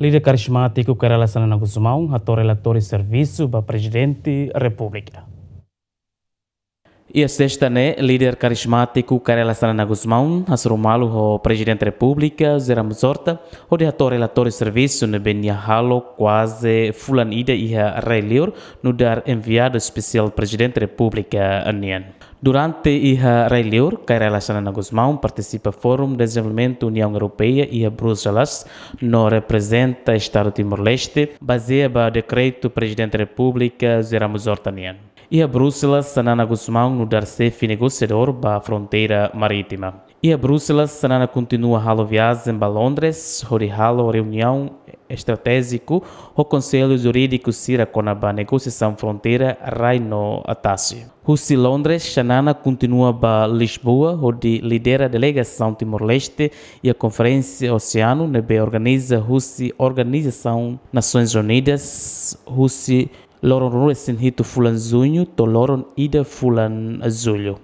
líder carismático Kerala Sanana Guzmão, ator relator e serviço para presidente da República a sexta-né, líder carismático Karela Sanana Guzmão, assumiu o presidente da República, Zeram Zorta, o diretor relator de serviço, no Benia Halo, quase fulanida e a reelir, no dar enviado especial presidente da República, Anian. Durante a reelir, Karela Sanana Guzmão participa do Fórum de Desenvolvimento União Europeia e a Bruxelas, no representa Estado Timor-Leste, baseado no decreto presidente da República, Zé Zorta, Anian e a Bruxelas Sanana Guzmão no Darcef negociador ba fronteira marítima. E a Bruxelas Sanana continua a viagem para Londres, hori halo reunião estratégico o Conselho Jurídico Sira a negociação fronteira Raino Atácio. Russi Londres, Xanana continua para Lisboa, onde lidera a delegação Timor-Leste e a Conferência Oceano, nebe organiza Russi Organização Nações Unidas, Russi loron ruesin hito fulan junho to loron ida fulan julho.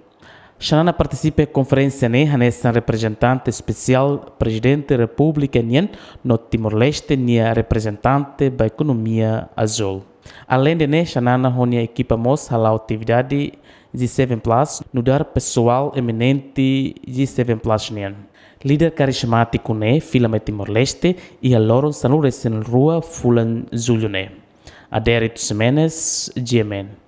Xanana participa conferência neha nessa representante especial presidente república nien no Timor-Leste nia representante ba economia azul. Além de né, Xanana honia equipa mos hala atividade G7 Plus no dar pessoal eminente G7 Plus nien. Líder carismático né, filame Timor-Leste e a loron sanuresen rua fulan né. Aderit Semenes, GMN.